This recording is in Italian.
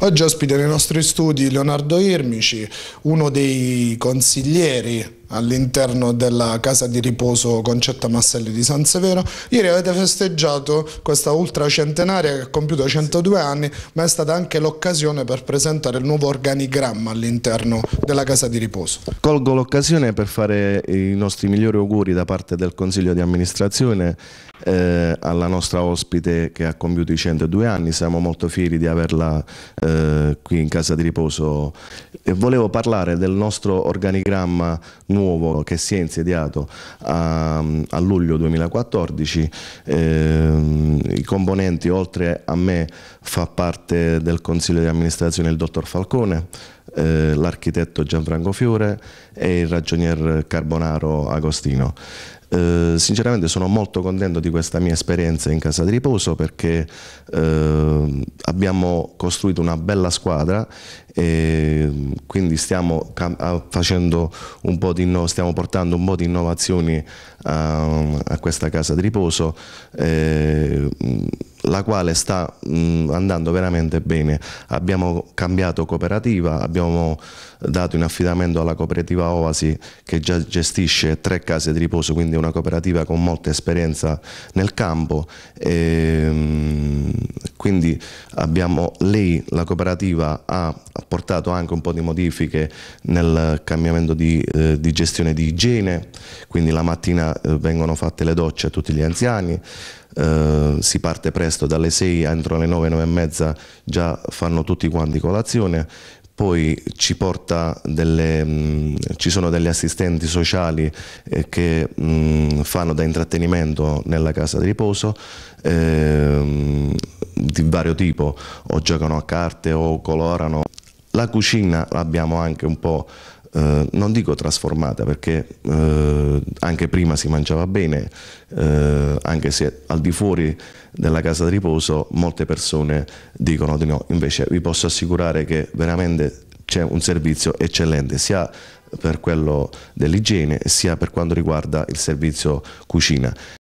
Oggi ospite nei nostri studi Leonardo Irmici, uno dei consiglieri all'interno della casa di riposo Concetta Masselli di San Severo. Ieri avete festeggiato questa ultracentenaria che ha compiuto 102 anni, ma è stata anche l'occasione per presentare il nuovo organigramma all'interno della casa di riposo. Colgo l'occasione per fare i nostri migliori auguri da parte del Consiglio di amministrazione eh, alla nostra ospite che ha compiuto i 102 anni. Siamo molto fieri di averla eh, qui in casa di riposo volevo parlare del nostro organigramma nuovo che si è insediato a, ehm, a luglio 2014. Eh, I componenti, oltre a me, fa parte del consiglio di amministrazione il dottor Falcone, eh, l'architetto Gianfranco Fiore e il ragionier Carbonaro Agostino. Eh, sinceramente sono molto contento di questa mia esperienza in casa di riposo perché eh, abbiamo costruito una bella squadra, e quindi stiamo facendo un po' di stiamo portando un po' di innovazioni a, a questa casa di riposo, eh, la quale sta andando veramente bene. Abbiamo cambiato cooperativa, abbiamo dato in affidamento alla cooperativa Oasi che già gestisce tre case di riposo, quindi una cooperativa con molta esperienza nel campo. E, quindi abbiamo lei, la cooperativa, ha portato anche un po' di modifiche nel cambiamento di, eh, di gestione di igiene, quindi la mattina eh, vengono fatte le docce a tutti gli anziani, Uh, si parte presto dalle 6 entro le 9, 9 e mezza già fanno tutti quanti colazione poi ci, delle, mh, mm, ci sono degli assistenti sociali eh, che mh, mm, fanno da intrattenimento nella casa di riposo, eh, di vario tipo, o giocano a carte o colorano. La cucina l'abbiamo anche un po', eh, non dico trasformata perché eh, anche prima si mangiava bene, eh, anche se al di fuori della casa di riposo molte persone dicono di no, invece vi posso assicurare che veramente c'è un servizio eccellente sia per quello dell'igiene sia per quanto riguarda il servizio cucina.